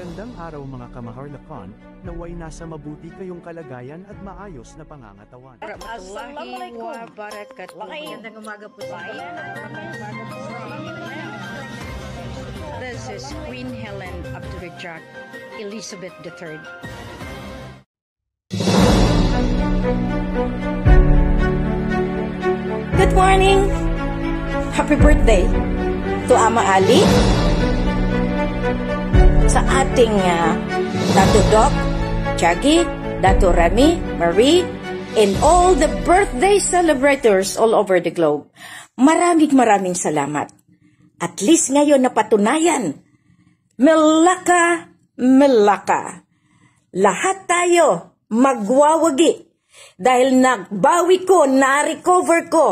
Magandang araw mga kamaharlakan, naway nasa mabuti kayong kalagayan at maayos na pangangatawan. Assalamualaikum wabarakatuh. Magandang umaga po sa inyo. This is Queen Helen of Abdurajak, Elizabeth III. Good morning! Happy birthday to Ama Ali, sa ating uh, Dato Doc, Chagi, Dato Rami, Marie, and all the birthday celebrators all over the globe. Maraming maraming salamat. At least ngayon napatunayan. Melaka, Melaka. Lahat tayo magwawagi dahil nagbawi ko, na-recover ko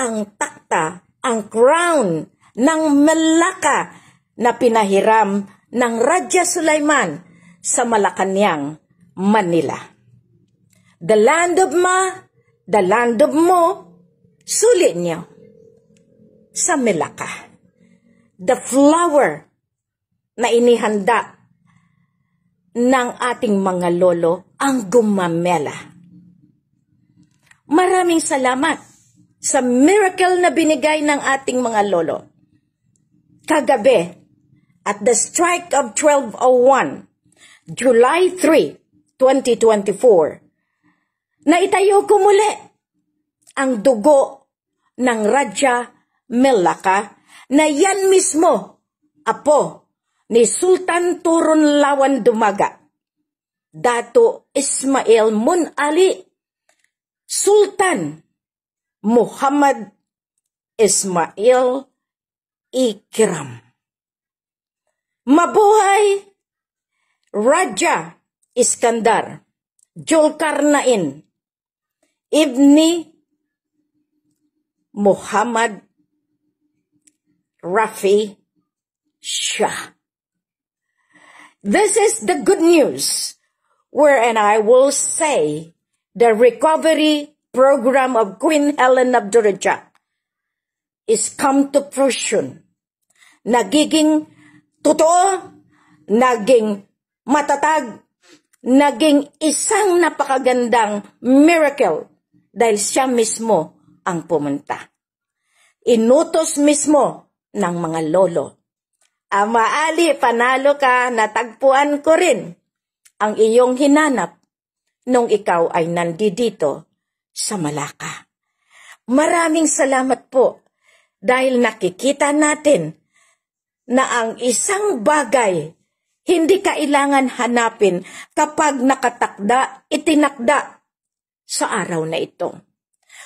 ang takta, ang crown ng Melaka na pinahiram ng Raja Sulaiman sa Malacanang, Manila. The land of ma, the land of mo, sulit niyo sa Melaka. The flower na inihanda ng ating mga lolo ang gumamela. Maraming salamat sa miracle na binigay ng ating mga lolo. Kagabi, at the strike of 1201, July 3, 2024, naitayo ko muli ang dugo ng Raja Melaka na yan mismo apo ni Sultan Turun Lawan Dumaga, Dato Ismail Mun Ali, Sultan Muhammad Ismail Ikram. Mabuhay! Raja Iskandar, Julkarnain, Ibni Muhammad Rafi Shah. This is the good news, wherein I will say the recovery program of Queen Helen of is come to fruition. Nagiging Totoo, naging matatag, naging isang napakagandang miracle dahil siya mismo ang pumunta. Inutos mismo ng mga lolo. Ama Ali, panalo ka, natagpuan ko rin ang iyong hinanap nung ikaw ay nandito sa Malaka. Maraming salamat po dahil nakikita natin na ang isang bagay hindi kailangan hanapin kapag nakatakda, itinakda sa araw na ito.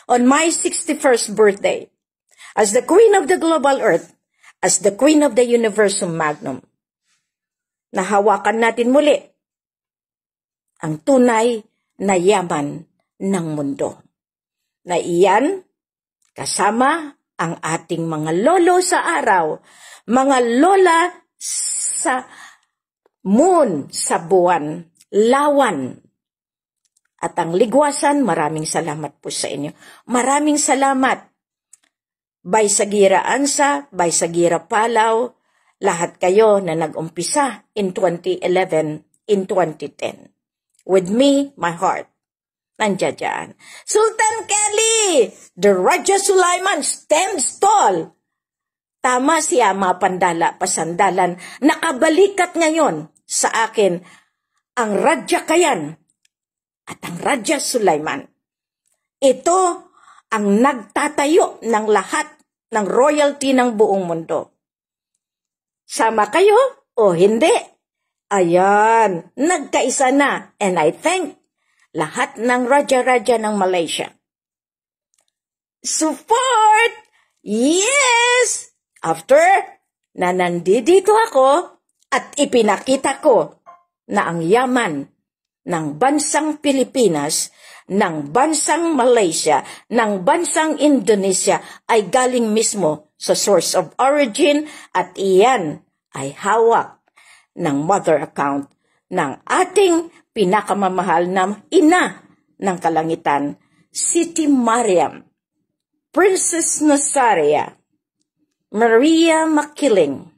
On my 61st birthday, as the Queen of the Global Earth, as the Queen of the Universum Magnum, nahawakan natin muli ang tunay na yaman ng mundo. Na iyan, kasama ang ating mga lolo sa araw mga lola sa moon sa buwan, lawan. At ang ligwasan, maraming salamat po sa inyo. Maraming salamat. Bay Sagira Ansa, Bay Sagira Palaw, lahat kayo na nag-umpisa in 2011, in 2010. With me, my heart. Nandiyan Sultan Kelly, the Raja Sulaiman stands tall Tama siya mapandala pasandalan. Nakabalikat ngayon sa akin ang Radya Kayan at ang Radya Sulaiman. Ito ang nagtatayo ng lahat ng royalty ng buong mundo. Sama kayo o hindi? Ayan, nagkaisa na and I thank lahat ng Raja-Raja ng Malaysia. Support! Yes! After na nandito ako at ipinakita ko na ang yaman ng bansang Pilipinas, ng bansang Malaysia, ng bansang Indonesia ay galing mismo sa source of origin at iyan ay hawak ng mother account ng ating pinakamamahal na ina ng kalangitan, City Mariam, Princess Nazaria, Maria Makiling.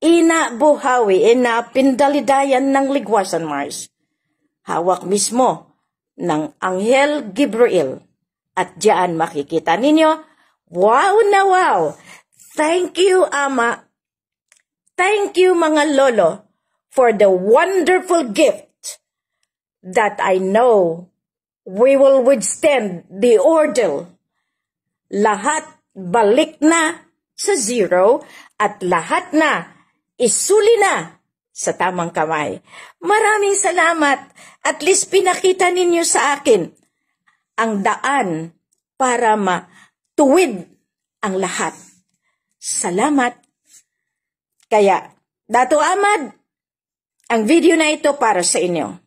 Ina buhawi, ina pindalidayan ng ligwasan Mars. Hawak mismo ng Anghel Gabriel. At diyan makikita ninyo, wow na wow! Thank you, Ama. Thank you, mga lolo, for the wonderful gift that I know we will withstand the ordeal. Lahat balik na sa zero at lahat na isuli na sa tamang kamay. Maraming salamat. At least pinakita ninyo sa akin ang daan para matuwid ang lahat. Salamat. Kaya, Dato Amad, ang video na ito para sa inyo.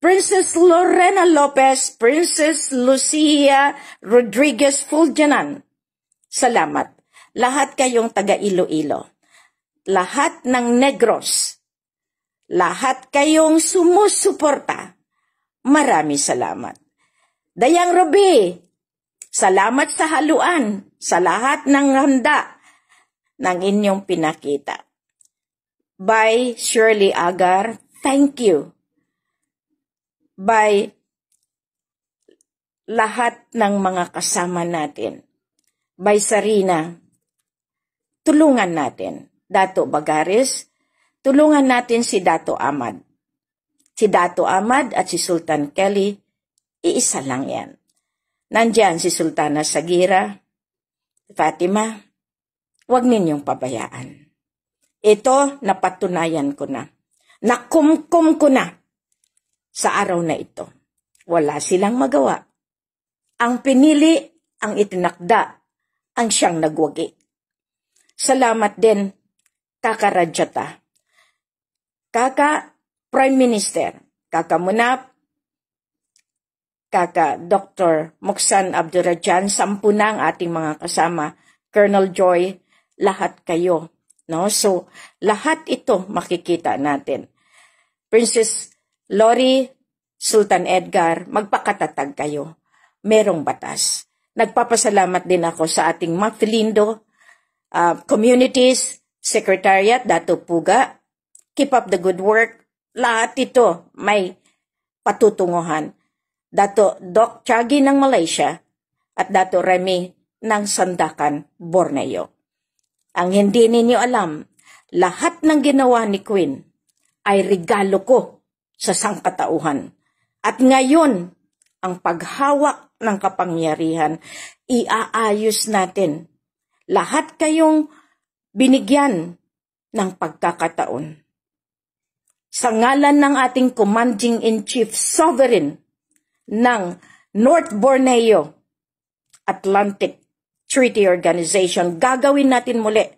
Princess Lorena Lopez, Princess Lucia Rodriguez Fulgenan. Salamat lahat kayong taga Iloilo, lahat ng negros, lahat kayong sumusuporta. Marami salamat. Dayang Robi, salamat sa haluan, sa lahat ng handa ng inyong pinakita. By Shirley Agar, thank you. By lahat ng mga kasama natin. By Sarina, Tulungan natin. Dato Bagaris, tulungan natin si Dato Ahmad. Si Dato Ahmad at si Sultan Kelly, iisa lang yan. Nandyan si Sultana Sagira, Fatima, huwag ninyong pabayaan. Ito, napatunayan ko na. Nakumkum ko na sa araw na ito. Wala silang magawa. Ang pinili, ang itinakda, ang siyang nagwagi. Salamat din, Kaka Kaka Prime Minister, Kaka Munap, Kaka Dr. Muksan Abdurajan, sampu na ang ating mga kasama, Colonel Joy, lahat kayo. No? So, lahat ito makikita natin. Princess Lori, Sultan Edgar, magpakatatag kayo. Merong batas. Nagpapasalamat din ako sa ating Mafilindo, uh, communities, secretariat, puga, keep up the good work. Lahat ito may patutunguhan. Dato Doc Chagi ng Malaysia at Dato Remy ng Sandakan, Borneo. Ang hindi ninyo alam, lahat ng ginawa ni Queen ay regalo ko sa sangkatauhan. At ngayon, ang paghawak ng kapangyarihan, iaayos natin lahat kayong binigyan ng pagkakataon. Sa ngalan ng ating Commanding-in-Chief Sovereign ng North Borneo Atlantic Treaty Organization, gagawin natin muli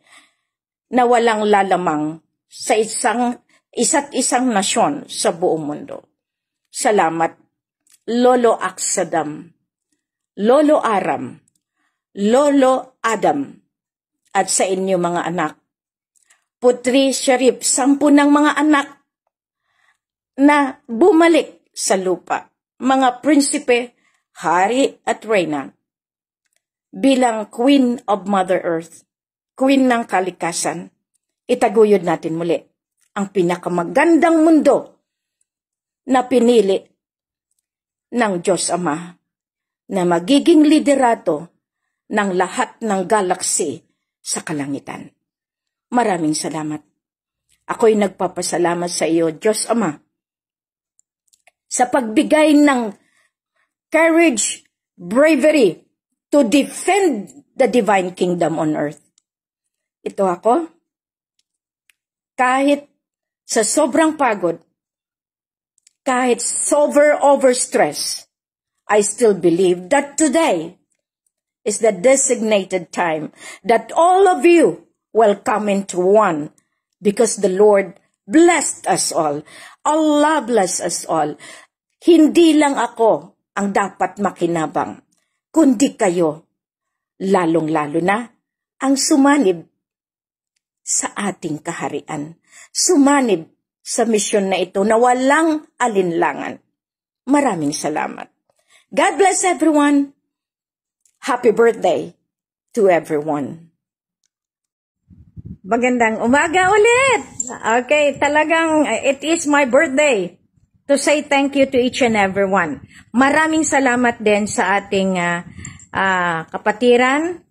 na walang lalamang sa isang isa't isang nasyon sa buong mundo. Salamat, Lolo Aksadam, Lolo Aram, Lolo Adam at sa inyo mga anak. Putri Sharif, sampu ng mga anak na bumalik sa lupa. Mga prinsipe, hari at reyna. Bilang Queen of Mother Earth, Queen ng Kalikasan, itaguyod natin muli ang pinakamagandang mundo na pinili ng Diyos Ama na magiging liderato ng lahat ng galaxy sa kalangitan. Maraming salamat. Ako'y nagpapasalamat sa iyo, Diyos Ama, sa pagbigay ng courage, bravery to defend the divine kingdom on earth. Ito ako. Kahit sa sobrang pagod, kahit sober overstress, I still believe that today is the designated time that all of you will come into one because the Lord blessed us all. Allah bless us all. Hindi lang ako ang dapat makinabang, kundi kayo, lalong-lalo na ang sumanib sa ating kaharian, sumanib sa misyon na ito na walang alinlangan. Maraming salamat. God bless everyone happy birthday to everyone. Magandang umaga ulit! Okay, talagang eh, it is my birthday to say thank you to each and everyone. Maraming salamat din sa ating uh, uh, kapatiran,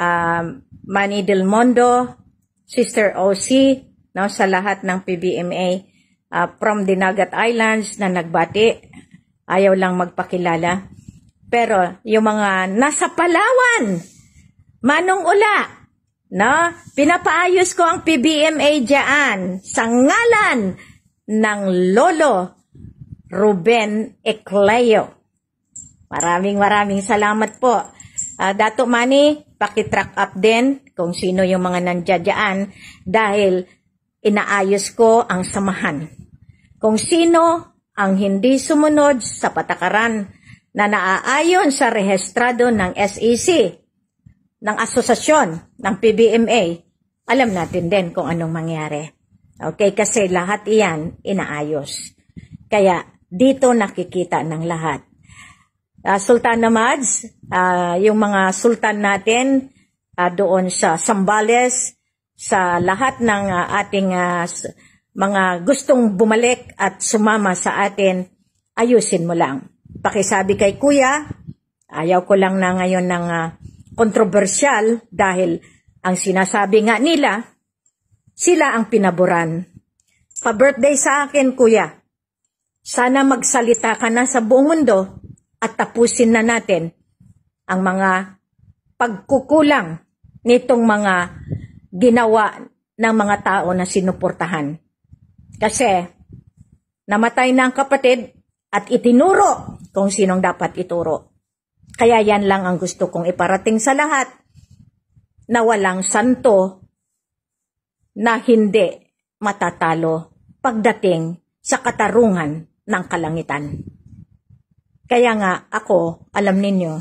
uh, Manny Del Mondo, Sister OC, no, sa lahat ng PBMA uh, ah, from Dinagat Islands na nagbati. Ayaw lang magpakilala. Pero yung mga nasa Palawan, manong ula, no? Pinapaayos ko ang PBMA diyan sa ngalan ng lolo Ruben Ecleo. Maraming maraming salamat po. Uh, Dato Manny, pakitrack up din kung sino yung mga nandiyan dahil inaayos ko ang samahan. Kung sino ang hindi sumunod sa patakaran na naaayon sa rehestrado ng SEC, ng asosasyon, ng PBMA, alam natin din kung anong mangyari. Okay, kasi lahat iyan inaayos. Kaya dito nakikita ng lahat. Uh, Sultan Namads, uh, ah, yung mga sultan natin uh, doon sa Sambales, sa lahat ng uh, ating uh, mga gustong bumalik at sumama sa atin, ayusin mo lang pakisabi kay kuya, ayaw ko lang na ngayon ng uh, kontrobersyal dahil ang sinasabi nga nila, sila ang pinaboran. Pa-birthday sa akin, kuya. Sana magsalita ka na sa buong mundo at tapusin na natin ang mga pagkukulang nitong mga ginawa ng mga tao na sinuportahan. Kasi namatay na ang kapatid at itinuro kung sinong dapat ituro. Kaya yan lang ang gusto kong iparating sa lahat na walang santo na hindi matatalo pagdating sa katarungan ng kalangitan. Kaya nga ako, alam ninyo,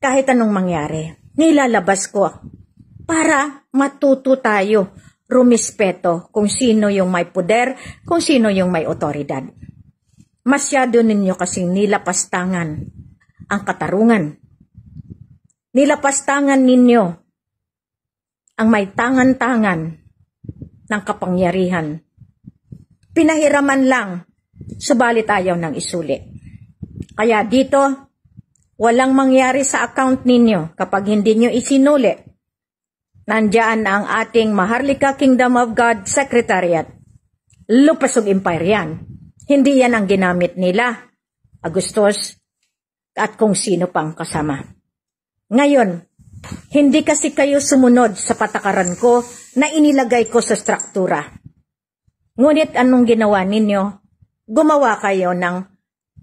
kahit anong mangyari, nilalabas ko para matuto tayo rumispeto kung sino yung may poder, kung sino yung may otoridad. Masyado ninyo kasi nilapastangan ang katarungan. Nilapastangan ninyo ang may tangan-tangan ng kapangyarihan. Pinahiraman lang, subalit ayaw ng isuli. Kaya dito, walang mangyari sa account ninyo kapag hindi nyo isinuli. Nandyan ang ating Maharlika Kingdom of God Secretariat. Lupasog Empire yan. Hindi yan ang ginamit nila, Agustos, at kung sino pang kasama. Ngayon, hindi kasi kayo sumunod sa patakaran ko na inilagay ko sa struktura. Ngunit anong ginawa ninyo? Gumawa kayo ng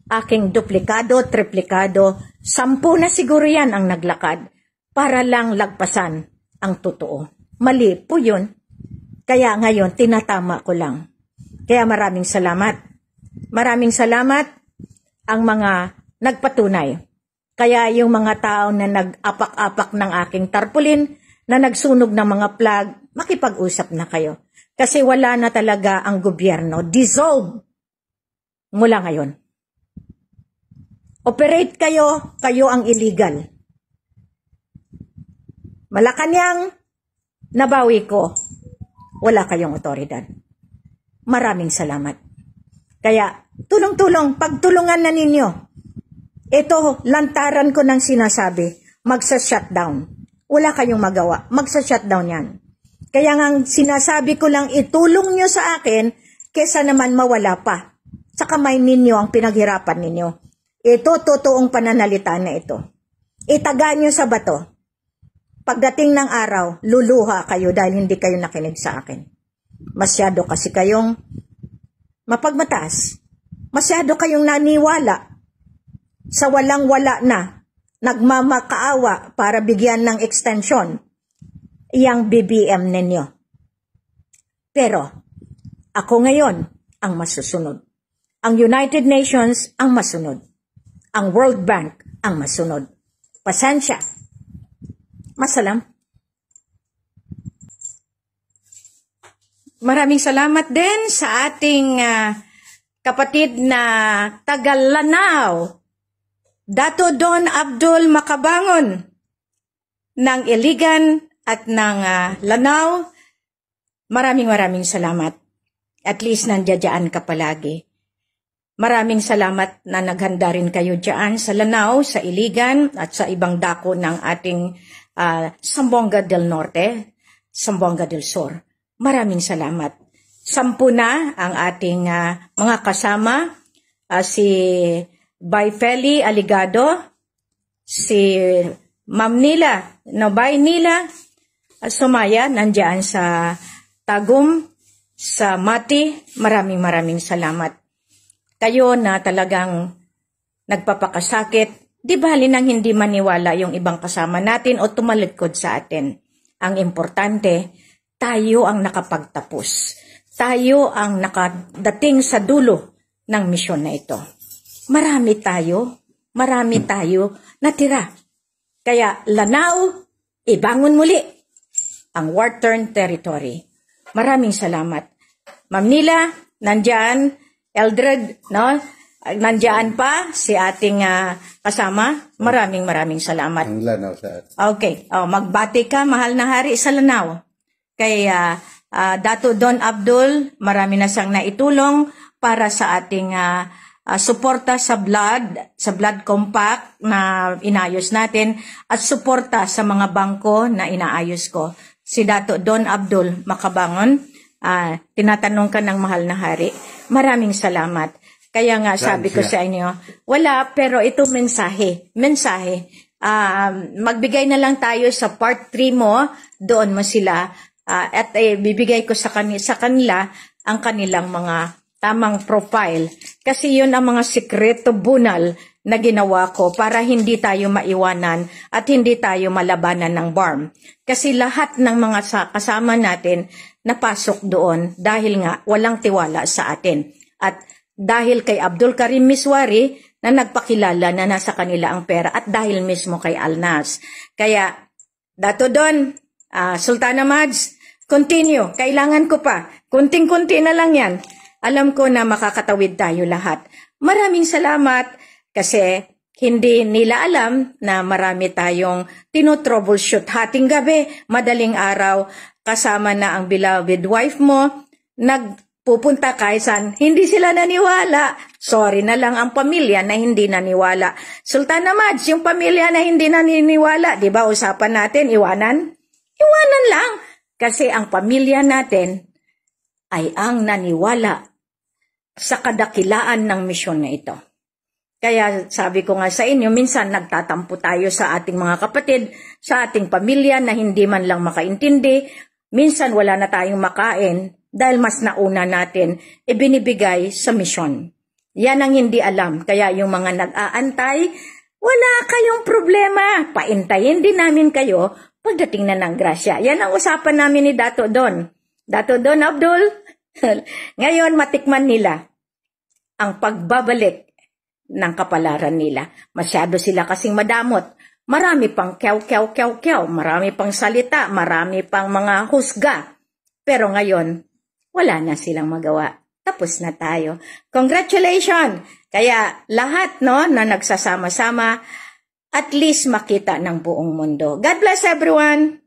aking duplikado, triplikado, sampu na siguro yan ang naglakad para lang lagpasan ang totoo. Mali po yun. Kaya ngayon, tinatama ko lang. Kaya maraming salamat. Maraming salamat ang mga nagpatunay. Kaya yung mga tao na nag-apak-apak ng aking tarpulin, na nagsunog ng mga plug, makipag-usap na kayo. Kasi wala na talaga ang gobyerno. Dissolve mula ngayon. Operate kayo, kayo ang illegal. Malakanyang, nabawi ko, wala kayong otoridad. Maraming salamat. Kaya, tulong-tulong, pagtulungan na ninyo. Ito, lantaran ko ng sinasabi, magsa-shutdown. Wala kayong magawa, magsa-shutdown yan. Kaya nga sinasabi ko lang itulong nyo sa akin kesa naman mawala pa. Sa kamay ninyo ang pinaghirapan ninyo. Ito totoong pananalita na ito. Itaga nyo sa bato. Pagdating ng araw, luluha kayo dahil hindi kayo nakinig sa akin. Masyado kasi kayong mapagmataas, masyado kayong naniwala sa walang-wala na nagmamakaawa para bigyan ng extension iyang BBM ninyo. Pero, ako ngayon ang masusunod. Ang United Nations ang masunod. Ang World Bank ang masunod. Pasensya. Masalam. Maraming salamat din sa ating uh, kapatid na tagal-lanaw, Dato Don Abdul Makabangon ng Iligan at ng uh, Lanao. Maraming maraming salamat. At least nandiyadyaan ka palagi. Maraming salamat na naghanda rin kayo dyan sa Lanao, sa Iligan at sa ibang dako ng ating uh, Sambonga del Norte, Sambonga del Sur. Maraming salamat. Sampu na ang ating uh, mga kasama, uh, si Bayfeli Aligado, si Ma'am Nila, no, Bay Nila, uh, Sumaya, nandiyan sa Tagum, sa Mati. Maraming maraming salamat. Kayo na talagang nagpapakasakit, di bali nang hindi maniwala yung ibang kasama natin o tumalikod sa atin. Ang importante, tayo ang nakapagtapos. Tayo ang nakadating sa dulo ng misyon na ito. Marami tayo, marami tayo natira. Kaya lanaw, ibangon muli ang war torn territory. Maraming salamat. Ma'am Nila, nandyan, Eldred, no? Nandiyan pa si ating uh, kasama. Maraming maraming salamat. Ang lanaw sa atin. Okay. Oh, magbati ka, mahal na hari sa lanaw. Kay uh, uh, Dato Don Abdul, marami na siyang naitulong para sa ating uh, uh, suporta sa blood, sa blood compact na inayos natin at suporta sa mga bangko na inaayos ko. Si Dato Don Abdul Makabangon, uh, tinatanong ka ng mahal na hari. Maraming salamat. Kaya nga sabi ko sa inyo, wala pero ito mensahe, mensahe. Uh, magbigay na lang tayo sa part 3 mo, doon mo sila uh, at eh, bibigay ko sa, kan- sa kanila ang kanilang mga tamang profile. Kasi yun ang mga sikreto bunal na ginawa ko para hindi tayo maiwanan at hindi tayo malabanan ng BARM. Kasi lahat ng mga kasama natin napasok doon dahil nga walang tiwala sa atin. At dahil kay Abdul Karim Miswari na nagpakilala na nasa kanila ang pera at dahil mismo kay Alnas. Kaya, dato doon, uh, Sultana Mads, Continue. Kailangan ko pa. Kunting-kunti na lang yan. Alam ko na makakatawid tayo lahat. Maraming salamat kasi hindi nila alam na marami tayong tinotroubleshoot. Hating gabi, madaling araw, kasama na ang beloved wife mo, nagpupunta kahit saan, hindi sila naniwala. Sorry na lang ang pamilya na hindi naniwala. Sultana Maj, yung pamilya na hindi naniniwala, di ba usapan natin, iwanan? Iwanan lang. Kasi ang pamilya natin ay ang naniwala sa kadakilaan ng misyon na ito. Kaya sabi ko nga sa inyo, minsan nagtatampo tayo sa ating mga kapatid, sa ating pamilya na hindi man lang makaintindi, minsan wala na tayong makain dahil mas nauna natin ibinibigay sa misyon. Yan ang hindi alam. Kaya yung mga nag-aantay, wala kayong problema. Paintayin din namin kayo pagdating na ng grasya. Yan ang usapan namin ni Dato Don. Dato Don Abdul, ngayon matikman nila ang pagbabalik ng kapalaran nila. Masyado sila kasing madamot. Marami pang kew kew kew kew, marami pang salita, marami pang mga husga. Pero ngayon, wala na silang magawa. Tapos na tayo. Congratulations! Kaya lahat no na nagsasama-sama at least makita ng buong mundo. God bless everyone!